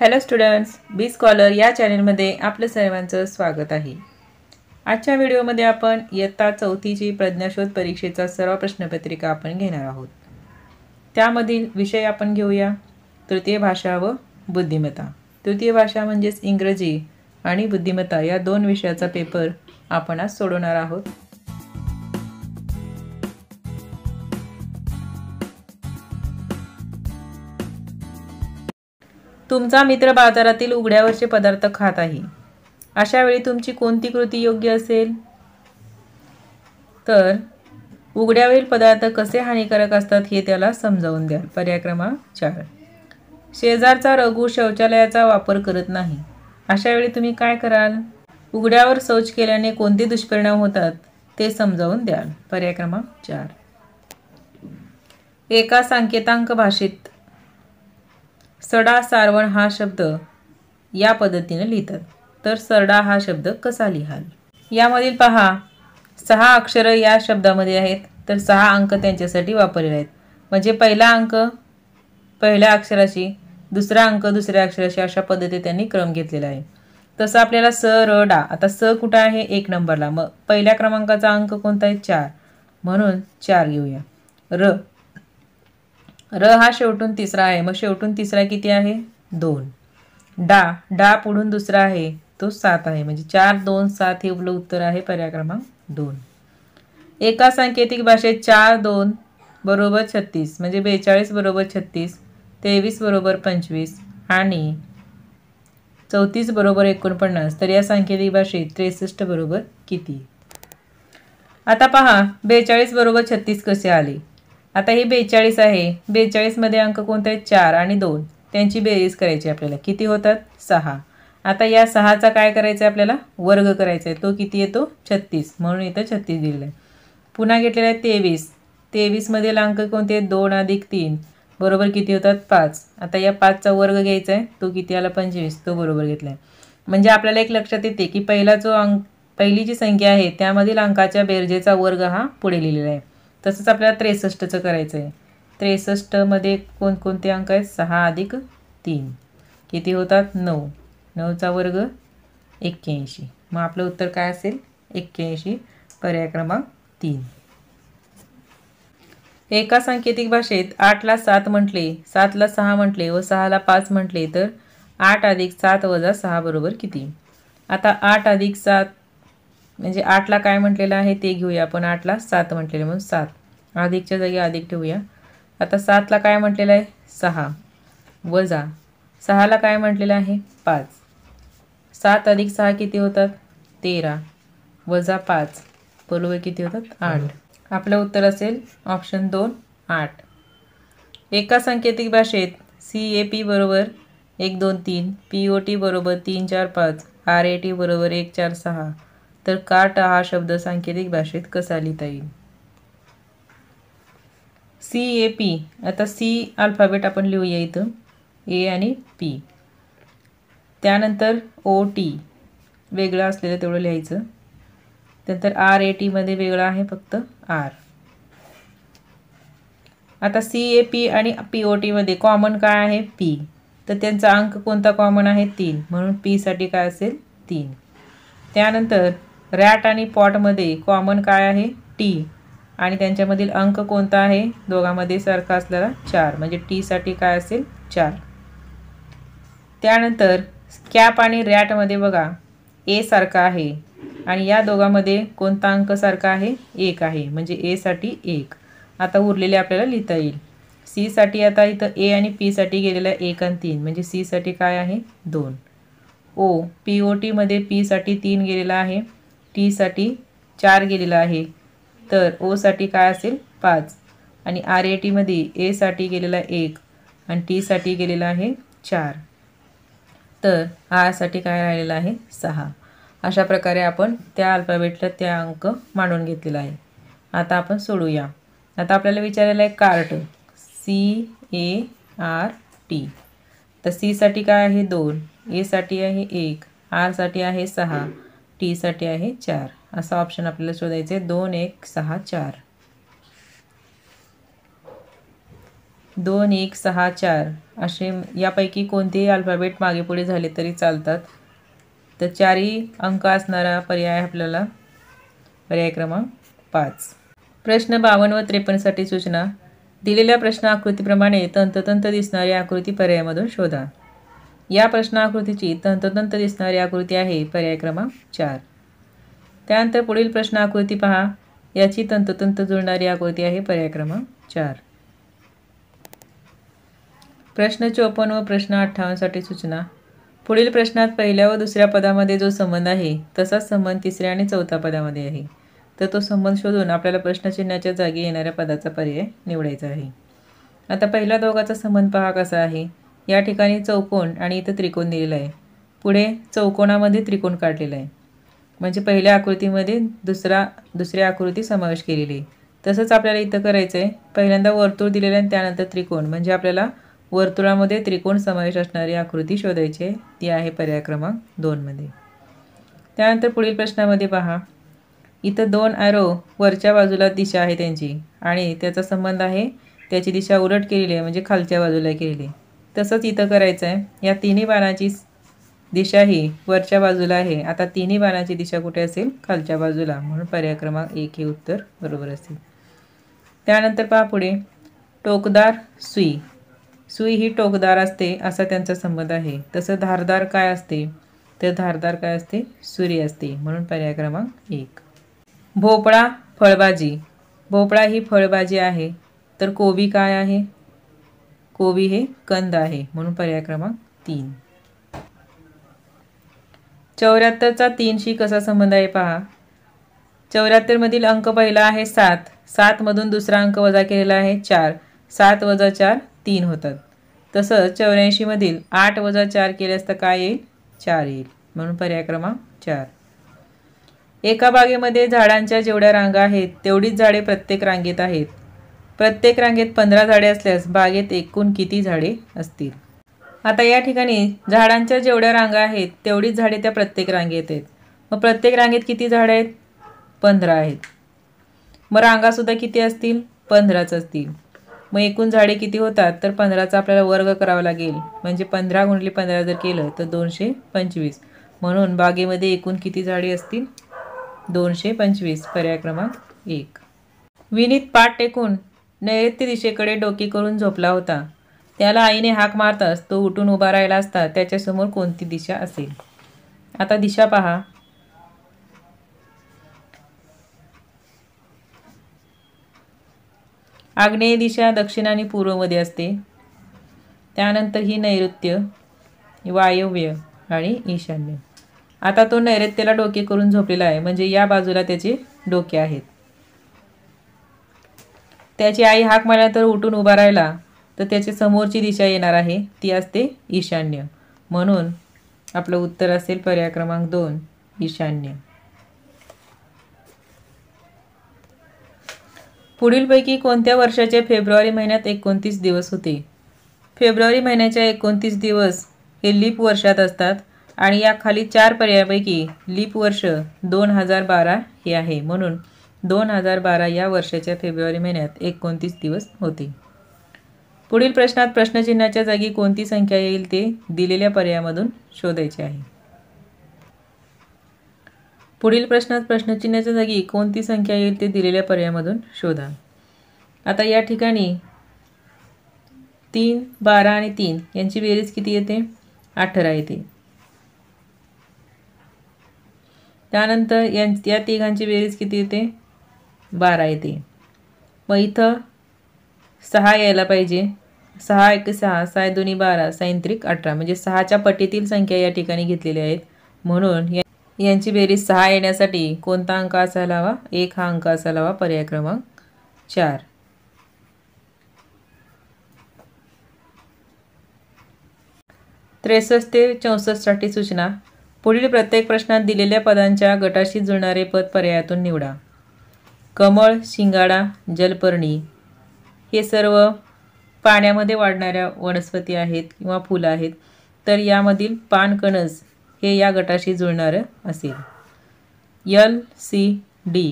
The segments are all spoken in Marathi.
हॅलो स्टुडंट्स बी स्कॉलर या चॅनलमध्ये आपलं सर्वांचं स्वागत आहे आजच्या व्हिडिओमध्ये आपण इयत्ता चौथीची प्रज्ञाशोध परीक्षेचा सर्व प्रश्नपत्रिका आपण घेणार आहोत त्यामधील विषय आपण घेऊया तृतीय भाषा व बुद्धिमत्ता तृतीय भाषा म्हणजेच इंग्रजी आणि बुद्धिमत्ता या दोन विषयाचा पेपर आपण आज सोडवणार आहोत तुमचा मित्र बाजारातील उघड्यावरचे पदार्थ खात आहे अशा वेळी तुमची कोणती कृती योग्य असेल तर उघड्यावरील पदार्थ कसे हानिकारक असतात हे त्याला समजावून द्या पर्याय क्रमांक चार शेजारचा रघु शौचालयाचा वापर करत नाही अशा वेळी तुम्ही काय कराल उघड्यावर शौच केल्याने कोणते दुष्परिणाम होतात ते समजावून द्याल पर्याय क्रमांक चार एका संकेतांक भाषेत सडा सारवण हा शब्द या पद्धतीने लिहितात तर सरडा हा शब्द कसा लिहाल यामधील पहा सहा अक्षरं या शब्दामध्ये आहेत तर सहा अंक त्यांच्यासाठी वापरले आहेत म्हणजे पहिला अंक पहिल्या अक्षराशी दुसरा अंक दुसऱ्या अक्षराशी अशा पद्धतीने त्यांनी क्रम घेतलेला आहे तसं आपल्याला स र डा आता स कुठं आहे एक नंबरला मग पहिल्या क्रमांकाचा अंक कोणता आहे चार म्हणून चार घेऊया र र हा शेवटून तिसरा आहे मग शेवटून तिसरा किती आहे दोन डा डा पुढून दुसरा आहे तो सात आहे म्हणजे चार दोन सात हे उपलब्ध उत्तर आहे पर्याय क्रमांक दोन एका सांकेतिक भाषेत चार दोन बरोबर छत्तीस म्हणजे बेचाळीस बरोबर छत्तीस तेवीस बरोबर पंचवीस आणि चौतीस बरोबर एकोणपन्नास तर या सांकेतिक भाषेत त्रेसष्ट बरोबर किती आता पहा बेचाळीस बरोबर छत्तीस कसे आले आता हे बेचाळीस आहे बेचाळीसमध्ये अंक कोणते आहेत चार आणि दोन त्यांची बेरीज करायची आपल्याला किती होतात सहा आता या सहाचा काय करायचं आहे आपल्याला वर्ग करायचा आहे तो किती येतो छत्तीस म्हणून इथं छत्तीस दिलेला आहे पुन्हा घेतलेला आहे तेवीस तेवीसमधील अंक कोणते आहेत दोन अधिक तीन बरोबर किती होतात पाच आता या पाचचा वर्ग घ्यायचा आहे तो किती आला पंचवीस तो बरोबर घेतला आहे म्हणजे आपल्याला एक लक्षात येते की पहिला जो अंक पहिली जी संख्या आहे त्यामधील अंकाच्या बेरजेचा वर्ग हा पुढे लिहिलेला आहे तसंच आपल्याला त्रेसष्टचं करायचं आहे त्रेसष्टमध्ये कोणकोणते अंक आहेत सहा अधिक तीन किती होतात नऊ नऊचा वर्ग एक्क्याऐंशी मग आपलं उत्तर काय असेल एक्क्याऐंशी पर्याय क्रमांक तीन एका सांकेतिक भाषेत आठला सात म्हटले सातला सहा म्हटले व सहाला पाच म्हटले तर आठ अधिक सात वजा सहा बरोबर किती आता आठ अधिक सात म्हणजे आठला काय म्हटलेलं आहे ते घेऊया आपण आठला सात म्हटलेलं म्हणून सात अधिकच्या जागी अधिक ठेवूया आता सातला काय म्हटलेलं आहे सहा वजा सहाला काय म्हटलेलं आहे पाच सात अधिक सहा किती होतात तेरा वजा पाच बरोबर किती होतात आठ आपलं उत्तर असेल ऑप्शन दोन आठ एका सांकेतिक भाषेत सी ए पी बरोबर एक दोन तीन पी ओ टी बरोबर तीन चार पाच आर ए टी बरोबर एक चार सहा तर काट हा शब्द सांकेतिक भाषेत कसा लिहिता येईल सी ए पी आता सी अल्फाबेट आपण लिहूया इथं ए आणि पी त्यानंतर ओ टी वेगळं असलेलं तेवढं लिहायचं त्यानंतर आर ए टीमध्ये वेगळं आहे फक्त आर आता सी ए पी आणि पी ओ टीमध्ये कॉमन काय आहे पी तर त्यांचा अंक कोणता कॉमन आहे तीन म्हणून पीसाठी काय असेल तीन त्यानंतर रॅट आणि पॉटमध्ये कॉमन काय आहे टी आणि त्यांच्यामधील अंक कोणता आहे दोघांमध्ये सारखा असलेला चार म्हणजे टीसाठी काय असेल चार त्यानंतर कॅप आणि रॅटमध्ये बघा ए सारखा आहे आणि या दोघांमध्ये कोणता अंक सारखा आहे एक आहे म्हणजे एसाठी एक आता उरलेले आपल्याला लिहिता येईल सीसाठी आता इथं ए आणि पीसाठी गेलेला एक आणि तीन म्हणजे सीसाठी काय आहे दोन ओ पी ओ टीमध्ये पीसाठी तीन गेलेला आहे टीसाठी चार गेलेला आहे तर ओसाठी काय असेल पाच आणि आर ए टीमध्ये एसाठी गेलेला एक आणि टीसाठी गेलेला आहे चार तर आरसाठी काय राहिलेला आहे सहा अशा प्रकारे आपण त्या अल्फाबेटला त्या अंक मांडून घेतलेला आहे आता आपण सोडूया आता आपल्याला विचारलेलं आहे cart C A R T तर सीसाठी काय आहे दोन एसाठी आहे एक आरसाठी आहे सहा टीसाठी आहे चार असा ऑप्शन आपल्याला शोधायचं आहे दोन एक सहा चार दोन एक सहा चार असे यापैकी कोणतेही अल्फाबेट मागे पुढे झाले तरी चालतात तर चारही अंक असणारा पर्याय आपल्याला पर्याय क्रमांक पाच प्रश्न बावन्न व त्रेपन्नसाठी सूचना दिलेल्या प्रश्न आकृतीप्रमाणे तंततंत दिसणारी आकृती पर्यायामधून शोधा या प्रश्नाकृतीची तंतोतंत दिसणारी आकृती आहे पर्याय क्रमांक चार त्यानंतर पुढील प्रश्न आकृती पहा याची तंतोतंत जुळणारी आकृती आहे पर्याय क्रमांक चार प्रश्न चोपन्न व प्रश्न अठ्ठावन्नसाठी सूचना पुढील प्रश्नात पहिल्या व दुसऱ्या पदामध्ये जो संबंध आहे तसाच संबंध तिसऱ्या आणि चौथ्या पदामध्ये आहे तर तो संबंध शोधून आपल्याला प्रश्नचिन्हाच्या जागी येणाऱ्या पदाचा पर्याय निवडायचा आहे आता पहिला दोघाचा संबंध पहा कसा आहे या ठिकाणी चौकोन आणि इथं त्रिकोण दिलेलं आहे पुढे चौकोनामध्ये त्रिकोण काढलेला आहे म्हणजे पहिल्या आकृतीमध्ये दुसरा दुसऱ्या आकृती समावेश केलेली आहे तसंच आपल्याला इथं करायचं आहे पहिल्यांदा वर्तुळ दिलेलं आहे आणि त्यानंतर त्रिकोण म्हणजे आपल्याला वर्तुळामध्ये त्रिकोण समावेश असणारी आकृती शोधायची आहे ती आहे पर्याय क्रमांक दोनमध्ये त्यानंतर पुढील प्रश्नामध्ये पहा इथं दोन ॲरो वरच्या बाजूला दिशा आहे त्यांची आणि त्याचा संबंध आहे त्याची दिशा उलट केलेली आहे म्हणजे खालच्या बाजूला केलेली आहे तसंच इथं करायचं आहे या तिन्ही बाणाची दिशा ही वरच्या बाजूला आहे आता तिन्ही बाणाची दिशा कुठे असेल खालच्या बाजूला म्हणून पर्याय क्रमांक एक हे उत्तर बरोबर असेल त्यानंतर पहा पुढे टोकदार सुई सुई ही टोकदार असते असा त्यांचा संबंध आहे तसं धारदार काय असते तर धारदार काय असते सुरी असते म्हणून पर्याय क्रमांक एक भोपळा फळबाजी भोपळा ही फळबाजी आहे तर कोबी काय आहे कोबी हे कंद आहे म्हणून पर्याय क्रमांक तीन चौऱ्याहत्तरचा तीनशी कसा संबंध आहे पहा चौऱ्याहत्तरमधील अंक पहिला आहे सात मधून दुसरा अंक वजा केलेला आहे चार सात वजा चार तीन होतात तसंच चौऱ्याऐंशीमधील आठ वजा चार केल्यास तर काय येईल चार येईल म्हणून पर्याय क्रमांक चार एका बागेमध्ये झाडांच्या जेवढ्या रांगा आहेत तेवढीच झाडे प्रत्येक रांगेत आहेत प्रत्येक रांगेत पंधरा झाडे असल्यास बागेत एकूण किती झाडे असतील आता या ठिकाणी झाडांच्या जेवढ्या रांगा आहेत तेवढीच झाडे त्या प्रत्येक रांगेत आहेत मग प्रत्येक रांगेत किती झाडं आहेत पंधरा आहेत मग रांगासुद्धा किती असतील पंधराच असतील मग एकूण झाडे किती होतात तर पंधराचा आपल्याला वर्ग करावा लागेल म्हणजे पंधरा गुणले पंधरा जर केलं तर दोनशे पंचवीस म्हणून बागेमध्ये एकूण किती झाडे असतील दोनशे पंचवीस पर्याय क्रमांक एक विनीत पाठ टेकून नैऋत्य दिशेकडे डोके करून झोपला होता त्याला आईने हाक मारताच तो उठून उभा राहिला असता त्याच्यासमोर कोणती दिशा असेल आता दिशा पहा आग्नेय दिशा दक्षिण आणि पूर्वमध्ये असते त्यानंतर ही नैऋत्य वायव्य आणि ईशान्य आता तो नैऋत्यला डोके करून झोपलेला आहे म्हणजे या बाजूला त्याचे डोके आहेत त्याची आई हाक मारल्यानंतर उठून उभा राहिला तर त्याची समोरची दिशा येणार आहे ती असते ईशान्य म्हणून आपलं उत्तर असेल पर्याय क्रमांक दोन ईशान्य पुढीलपैकी कोणत्या वर्षाचे फेब्रुवारी महिन्यात एकोणतीस दिवस होते फेब्रुवारी महिन्याच्या एकोणतीस दिवस हे लीप वर्षात असतात आणि या खाली चार पर्यायापैकी लीप वर्ष दोन हजार बारा हे आहे म्हणून दोन हजार बारा या वर्षाच्या फेब्रुवारी महिन्यात एकोणतीस दिवस होते पुढील प्रश्नात प्रश्नचिन्हाच्या जागी कोणती संख्या येईल ते दिलेल्या पर्यायामधून शोधायचे आहे पुढील प्रश्नात प्रश्नचिन्हाच्या जागी कोणती संख्या येईल ते दिलेल्या पर्यायामधून शोधा आता या ठिकाणी तीन बारा आणि तीन यांची बेरीज किती येते अठरा येते त्यानंतर यां या तिघांची बेरीज किती येते बारा येते मग इथं सहा यायला पाहिजे सहा एक सहा सहा दोन्ही बारा सायंत्रिक अठरा म्हणजे सहाच्या पटीतील संख्या या ठिकाणी घेतलेल्या आहेत म्हणून यांची बेरीज सहा येण्यासाठी कोणता अंक असायला हवा एक हा अंक असायला हवा पर्याय क्रमांक चार त्रेसष्ट ते चौसष्टसाठी सूचना पुढील प्रत्येक प्रश्नात दिलेल्या पदांच्या गटाशी जुळणारे पद पर्यायातून निवडा कमळ शिंगाडा जलपर्णी हे सर्व पाण्यामध्ये वाढणाऱ्या वनस्पती आहेत किंवा फुलं आहेत तर यामधील पानकणस हे या गटाशी जुळणारं असेल L C D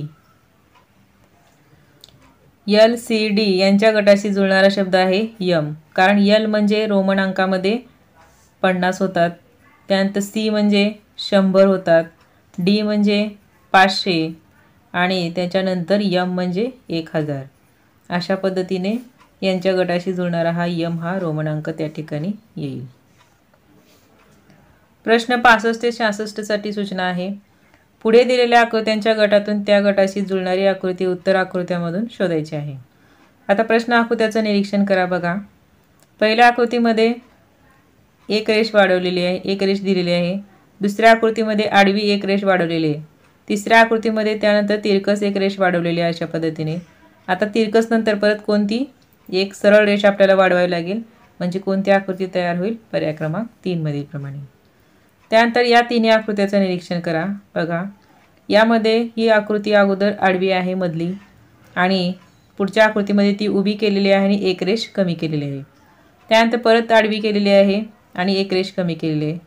L C D यांच्या गटाशी जुळणारा शब्द आहे यम कारण यल म्हणजे रोमन अंकामध्ये पन्नास होतात त्यानंतर सी म्हणजे शंभर होतात डी म्हणजे पाचशे आणि त्याच्यानंतर यम म्हणजे एक हजार अशा पद्धतीने यांच्या गटाशी जुळणारा हा यम हा रोमन त्या ठिकाणी येईल प्रश्न पासष्ट ते साठी सूचना आहे पुढे दिलेल्या आकृत्यांच्या गटातून त्या गटाशी जुळणारी आकृती उत्तर आकृत्यामधून शोधायची आहे आता प्रश्न आकृत्याचं निरीक्षण करा बघा पहिल्या आकृतीमध्ये एक रेष वाढवलेली आहे एक रेष दिलेली आहे दुसऱ्या आकृतीमध्ये आडवी एक रेष वाढवलेली आहे तिसऱ्या आकृतीमध्ये त्यानंतर तिरकस एक रेष वाढवलेली आहे अशा पद्धतीने आता तिरकस नंतर परत कोणती एक सरळ रेष आपल्याला वाढवावी लागेल म्हणजे कोणती आकृती तयार होईल पर्याय क्रमांक तीनमधील प्रमाणे त्यानंतर या तिन्ही आकृत्याचं निरीक्षण करा बघा यामध्ये ही आकृती अगोदर आडवी आहे मधली आणि पुढच्या आकृतीमध्ये ती उभी केलेली आहे आणि एक रेष कमी केलेली आहे त्यानंतर परत आडवी केलेली आहे आणि एक रेष कमी केलेली आहे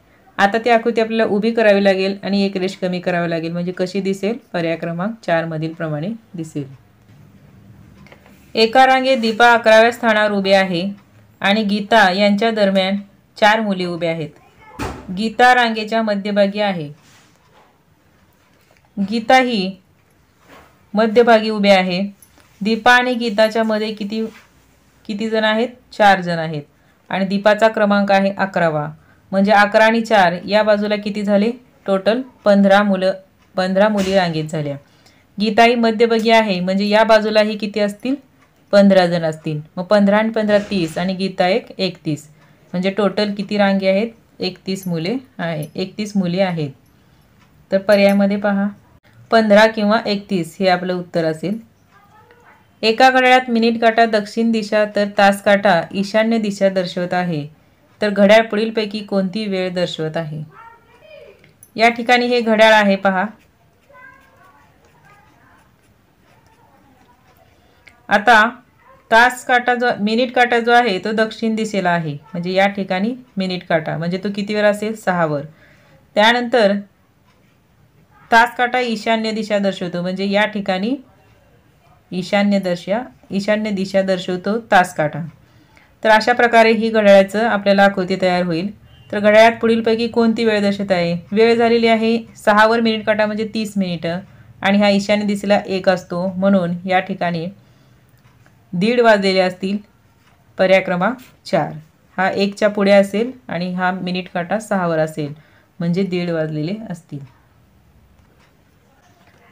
आता ती आकृती आपल्याला उभी करावी लागेल आणि एक रेष कमी करावी लागेल म्हणजे कशी दिसेल पर्याय क्रमांक मधील प्रमाणे दिसेल एका रांगे दीपा अकराव्या स्थानावर उभे आहे आणि गीता यांच्या दरम्यान चार मुली उभ्या आहेत गीता रांगेच्या मध्यभागी आहे गीता ही मध्यभागी उभे आहे दीपा आणि गीताच्या मध्ये किती किती जण आहेत चार जण आहेत आणि दीपाचा क्रमांक आहे अकरावा म्हणजे अकरा आणि चार या बाजूला किती झाले टोटल पंधरा मुलं पंधरा मुली रांगेत झाल्या गीता ही मध्यभागी आहे म्हणजे या बाजूलाही किती असतील पंधरा जण असतील मग पंधरा आणि पंधरा तीस आणि गीता एक एकतीस म्हणजे टोटल किती रांगे आहेत एकतीस मुले आहे एकतीस मुली आहेत तर पर्यायामध्ये पहा पंधरा किंवा एकतीस हे आपलं उत्तर असेल एका घड्याळात मिनिट काटा दक्षिण दिशा तर तास काटा ईशान्य दिशा दर्शवत आहे तर घड्याळ पुढीलपैकी कोणती वेळ दर्शवत आहे या ठिकाणी हे घड्याळ आहे पहा आता तास काटा जो मिनिट काटा जो आहे तो दक्षिण दिशेला आहे म्हणजे या ठिकाणी मिनिट काटा म्हणजे तो किती वेळ असेल सहावर त्यानंतर तास काटा ईशान्य दिशा दर्शवतो म्हणजे या ठिकाणी ईशान्य दर्शा ईशान्य दिशा दर्शवतो तास काटा तर अशा प्रकारे ही घड्याळाचं आपल्याला आकृती तयार होईल तर घड्याळात पुढीलपैकी कोणती वेळ दर्शत आहे वेळ झालेली आहे सहावर मिनिट काटा म्हणजे तीस मिनिटं आणि हा ईशान्य दिशेला एक असतो म्हणून या ठिकाणी दीड वाजलेले असतील पर्याय चार हा एकच्या पुढे असेल आणि हा मिनिट काटा सहावर असेल म्हणजे दीड वाजलेले असतील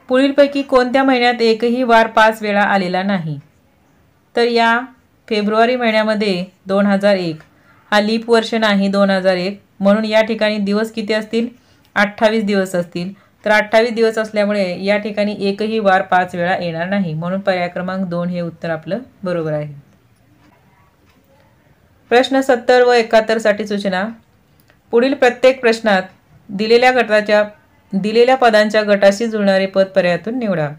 पुढीलपैकी कोणत्या महिन्यात एकही वार पाच वेळा आलेला नाही तर या फेब्रुवारी महिन्यामध्ये दोन हजार एक हा लीप वर्ष नाही दोन हजार एक म्हणून या ठिकाणी दिवस किती असतील अठ्ठावीस दिवस असतील तर अठ्ठावीस दिवस असल्यामुळे या ठिकाणी एकही वार पाच वेळा येणार नाही म्हणून पर्याय क्रमांक दोन हे उत्तर आपलं बरोबर आहे प्रश्न सत्तर व एकाहत्तरसाठी सूचना पुढील प्रत्येक प्रश्नात दिलेल्या गटाच्या दिलेल्या पदांच्या गटाशी जुळणारे पद पर्यायातून निवडा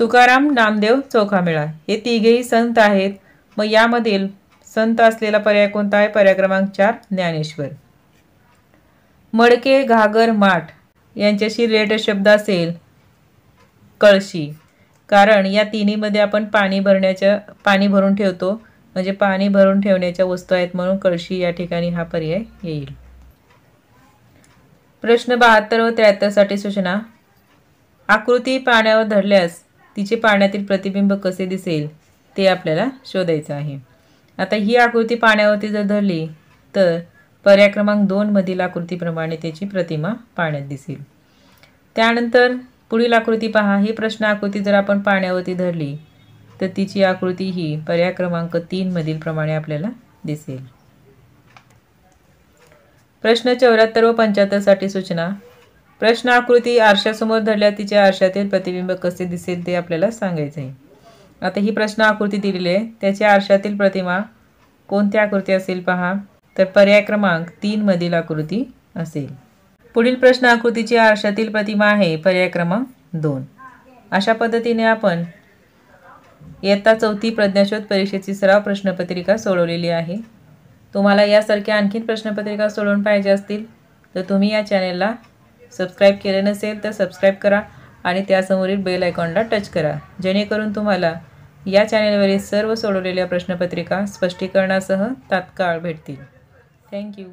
तुकाराम नामदेव मेळा हे तिघेही संत आहेत मग यामधील संत असलेला पर्याय कोणता आहे पर्याय क्रमांक चार ज्ञानेश्वर मडके घागर माठ यांच्याशी रिलेटेड शब्द असेल कळशी कारण या तिन्हीमध्ये आपण पाणी भरण्याच्या पाणी भरून ठेवतो म्हणजे पाणी भरून ठेवण्याच्या वस्तू आहेत म्हणून कळशी या ठिकाणी हा पर्याय येईल प्रश्न बहात्तर व साठी सूचना आकृती पाण्यावर धरल्यास तिचे पाण्यातील प्रतिबिंब कसे दिसेल ते आपल्याला शोधायचं आहे आता ही आकृती पाण्यावरती जर धरली तर पर्याय क्रमांक मधील आकृतीप्रमाणे त्याची प्रतिमा पाण्यात दिसेल त्यानंतर पुढील आकृती पहा ही प्रश्न आकृती जर आपण पाण्यावरती धरली तर तिची आकृती ही पर्याय क्रमांक तीनमधील प्रमाणे आपल्याला दिसेल प्रश्न चौऱ्याहत्तर व साठी सूचना प्रश्न आकृती आरशासमोर धरल्या तिच्या आरशातील प्रतिबिंब कसे दिसेल ते आपल्याला सांगायचं आहे आता ही प्रश्न आकृती दिलेली आहे त्याची आरशातील प्रतिमा कोणती आकृती असेल पहा तर पर्याय क्रमांक तीनमधील आकृती असेल पुढील प्रश्न आकृतीची आरशातील प्रतिमा आहे पर्याय क्रमांक दोन अशा पद्धतीने आपण इयत्ता चौथी प्रज्ञाशोध परीक्षेची सराव प्रश्नपत्रिका सोडवलेली आहे तुम्हाला यासारख्या आणखीन प्रश्नपत्रिका सोडवून पाहिजे असतील तर तुम्ही या चॅनेलला सबस्क्राईब केले नसेल तर सबस्क्राईब करा आणि त्यासमोरील बेल आयकॉनला टच करा जेणेकरून तुम्हाला या चॅनेलवरील सर्व सोडवलेल्या प्रश्नपत्रिका स्पष्टीकरणासह तात्काळ भेटतील थँक्यू